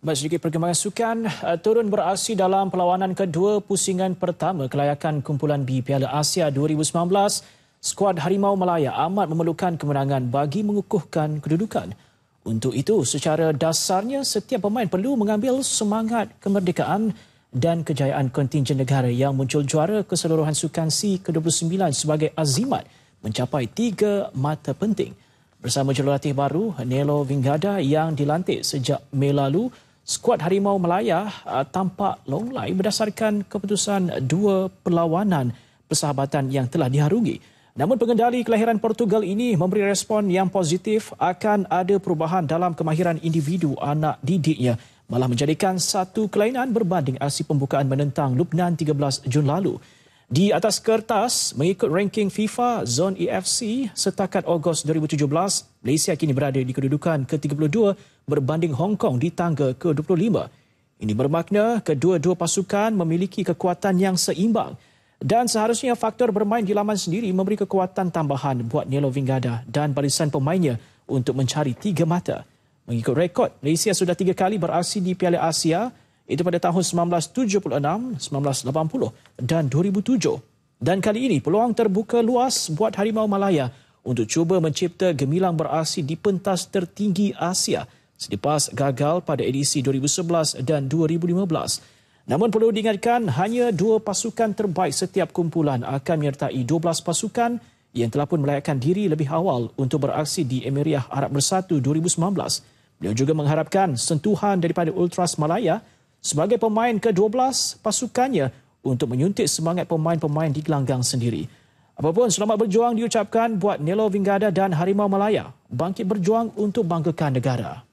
Masjid Perkembangan Sukan eh, turun beraksi dalam perlawanan kedua pusingan pertama kelayakan kumpulan B Piala Asia 2019. Skuad Harimau Malaya amat memerlukan kemenangan bagi mengukuhkan kedudukan. Untuk itu, secara dasarnya setiap pemain perlu mengambil semangat kemerdekaan dan kejayaan kontingen negara yang muncul juara keseluruhan sukan C ke-29 sebagai azimat mencapai tiga mata penting. Bersama jurulatih baru, Nelo Vingada yang dilantik sejak Mei lalu, skuad Harimau Melaya uh, tampak longlai berdasarkan keputusan dua perlawanan persahabatan yang telah diharungi. Namun pengendali kelahiran Portugal ini memberi respon yang positif akan ada perubahan dalam kemahiran individu anak didiknya malah menjadikan satu kelainan berbanding aksi pembukaan menentang Lubnan 13 Jun lalu. Di atas kertas, mengikut ranking FIFA Zone EFC setakat Ogos 2017, Malaysia kini berada di kedudukan ke-32 berbanding Hong Kong di tangga ke-25. Ini bermakna kedua-dua pasukan memiliki kekuatan yang seimbang dan seharusnya faktor bermain di laman sendiri memberi kekuatan tambahan buat Nilo Vingada dan barisan pemainnya untuk mencari tiga mata. Mengikut rekod, Malaysia sudah tiga kali beraksi di Piala Asia itu pada tahun 1976, 1980 dan 2007. Dan kali ini peluang terbuka luas buat Harimau Malaya untuk cuba mencipta gemilang berasi di pentas tertinggi Asia selepas gagal pada edisi 2011 dan 2015. Namun perlu diingatkan hanya dua pasukan terbaik setiap kumpulan akan menyertai 12 pasukan yang telah pun melayakkan diri lebih awal untuk beraksi di Emiriah Arab Bersatu 2019. Beliau juga mengharapkan sentuhan daripada Ultras Malaya sebagai pemain ke-12 pasukannya untuk menyuntik semangat pemain-pemain di gelanggang sendiri. Apapun, selamat berjuang diucapkan buat Nelo Vingada dan Harimau Malaya bangkit berjuang untuk banggakan negara.